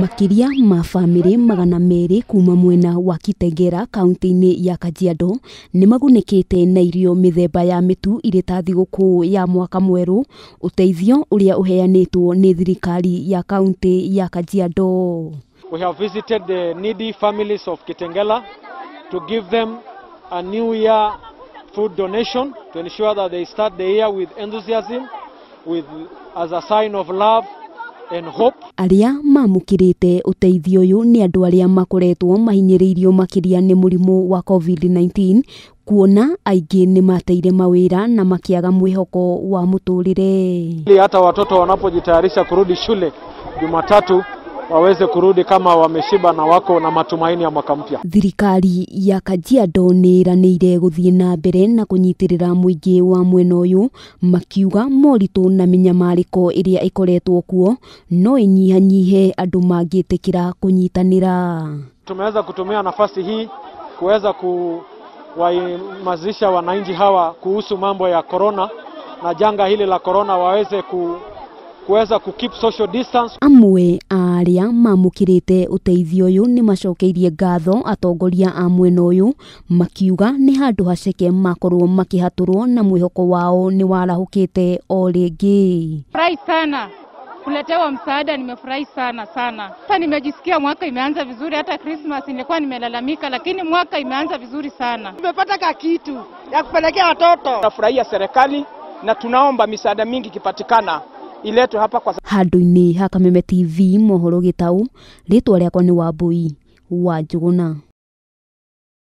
makiria ma bamĩrĩ magana merĩ kuma mwena wa kitengera kaunti-inĩ ya kajiado nĩ magunikite na irio mĩthemba ya mitu irĩ ta thigũkũ ya mwaka mwerũ ũteithio ũrĩa ũheanĩtwo ni thirikari ya kaunti ya kajiado We have visited the needy families of Kitengela to give them a new year food donation to ensure that they start the year with enthusiasm, with, as a sign of love arĩa mamukirite uteithio ũyũ nĩ andũ arĩa makoretwo mahinyĩrĩirio makiria nĩ mũrimũ wa COVID-19 kuona aingĩ nĩ mateire mawira na makiaga mwĩhoko wa muturire Hata watoto wanapojitayarisha kurudi shule Jumatatu waweze kurudi kama wameshiba na wako na matumaini ya mwaka mpya. Thirikari ya Kajiado nä ranä guthie na mbere na kunyitirira muingi wa mwena uyu makiuga moritu na minyamariko iria ikoretwo kuo no inyihanyihe andu mangitikira kunyitanira. Tumeweza kutumia nafasi hii kuweza kuwahamasisha wananchi hawa kuhusu mambo ya korona na janga hili la korona waweze ku kuweza ku keep social distance. Amwe aria mamukirite uteithio uyu ni macokeirie ngatho atongoria a mwena uyu makiuga ni handu haceke makorwo makihaturwo na mwihoko wao ni warahukite o ringi. Furahi sana kuletewa msaada, nimefurahi sana sana. Sasa nimejisikia mwaka imeanza vizuri. Hata Christmas nilikuwa nimelalamika, lakini mwaka imeanza vizuri sana. Tumepata ka kitu ya kupelekea watoto. nafurahia serikali na tunaomba misaada mingi ikipatikana iletwe hapa kwa handå-inä Hakaveme TV mohoro gä taå rä twa rä akwa nä Wambui wa Njågåna